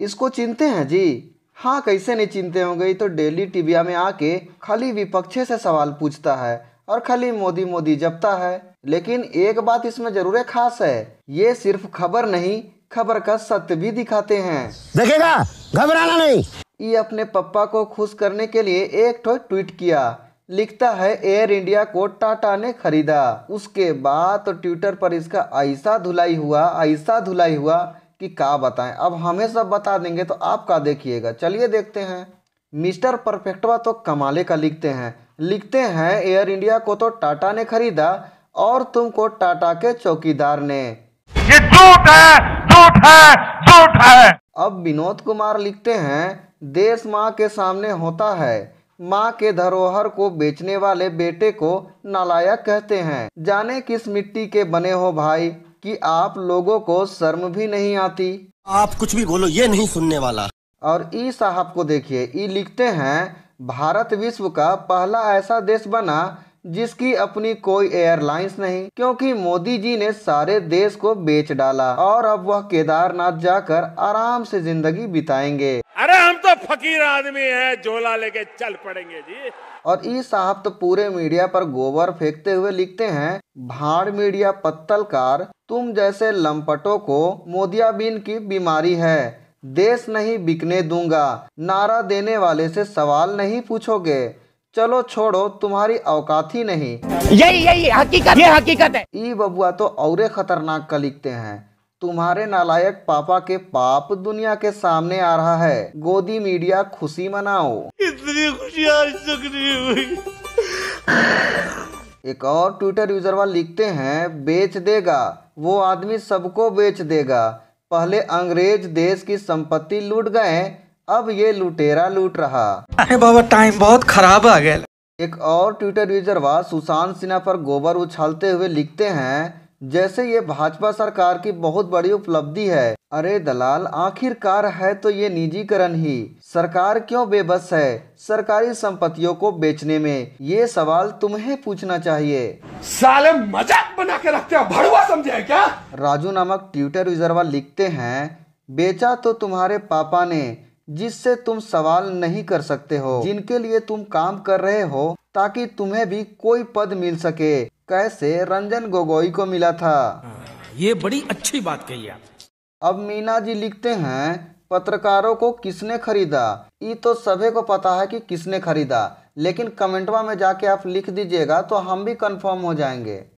इसको चिंते हैं जी हाँ कैसे नहीं चिंते होंगे तो डेली टीविया में आके खाली विपक्षे से सवाल पूछता है और खाली मोदी मोदी जपता है लेकिन एक बात इसमें जरूर खास है ये सिर्फ खबर नहीं खबर का सत्य भी दिखाते हैं देखेगा घबराना नहीं ये अपने पप्पा को खुश करने के लिए एक ठो ट्वीट किया लिखता है एयर इंडिया को टाटा ने खरीदा उसके बाद तो ट्विटर पर इसका ऐसा धुलाई हुआ ऐसा धुलाई हुआ कि का बताएं अब हमें सब बता देंगे तो आप का देखिएगा चलिए देखते हैं मिस्टर परफेक्टवा तो कमाले का लिखते हैं लिखते हैं एयर इंडिया को तो टाटा ने खरीदा और तुमको टाटा के चौकीदार ने ये झूठ है झूठ है झूठ है अब विनोद कुमार लिखते हैं देश माँ के सामने होता है माँ के धरोहर को बेचने वाले बेटे को नालायक कहते हैं जाने किस मिट्टी के बने हो भाई कि आप लोगों को शर्म भी नहीं आती आप कुछ भी बोलो ये नहीं सुनने वाला और ई साहब को देखिए ई लिखते हैं भारत विश्व का पहला ऐसा देश बना जिसकी अपनी कोई एयरलाइंस नहीं क्योंकि मोदी जी ने सारे देश को बेच डाला और अब वह केदारनाथ जाकर आराम से जिंदगी बिताएंगे अरे हम तो फकीर आदमी है झोला लेके चल पड़ेंगे जी और ई साहब तो पूरे मीडिया पर गोबर फेंकते हुए लिखते हैं भाड़ मीडिया पत्तलकार तुम जैसे लंपटों को मोदियाबीन की बीमारी है देश नहीं बिकने दूंगा नारा देने वाले से सवाल नहीं पूछोगे चलो छोड़ो तुम्हारी औकात ही नहीं यही यही हकीकत ये हकीकत है ई बबुआ तो और खतरनाक का लिखते हैं तुम्हारे नालायक पापा के पाप दुनिया के सामने आ रहा है गोदी मीडिया खुशी मनाओ इतनी खुशी आज तक नहीं हुई एक और ट्विटर यूजरवा लिखते हैं बेच देगा वो आदमी सबको बेच देगा पहले अंग्रेज देश की संपत्ति लूट गए अब ये लुटेरा लूट रहा अरे बाबा टाइम बहुत खराब आ गया एक और ट्विटर यूजर यूजरवा सुशांत सिन्हा पर गोबर उछालते हुए लिखते हैं जैसे ये भाजपा सरकार की बहुत बड़ी उपलब्धि है अरे दलाल आखिरकार है तो ये निजीकरण ही सरकार क्यों बेबस है सरकारी संपत्तियों को बेचने में ये सवाल तुम्हें पूछना चाहिए साले मजाक बना के रखते हैं भड़वा समझे क्या राजू नामक ट्विटर यूजरवा लिखते हैं बेचा तो तुम्हारे पापा ने जिससे तुम सवाल नहीं कर सकते हो जिनके लिए तुम काम कर रहे हो ताकि तुम्हें भी कोई पद मिल सके कैसे रंजन गोगोई को मिला था हाँ, ये बड़ी अच्छी बात कही आप अब मीना जी लिखते हैं पत्रकारों को किसने खरीदा ये तो सभी को पता है कि किसने खरीदा लेकिन कमेंटवा में जाके आप लिख दीजिएगा तो हम भी कंफर्म हो जाएंगे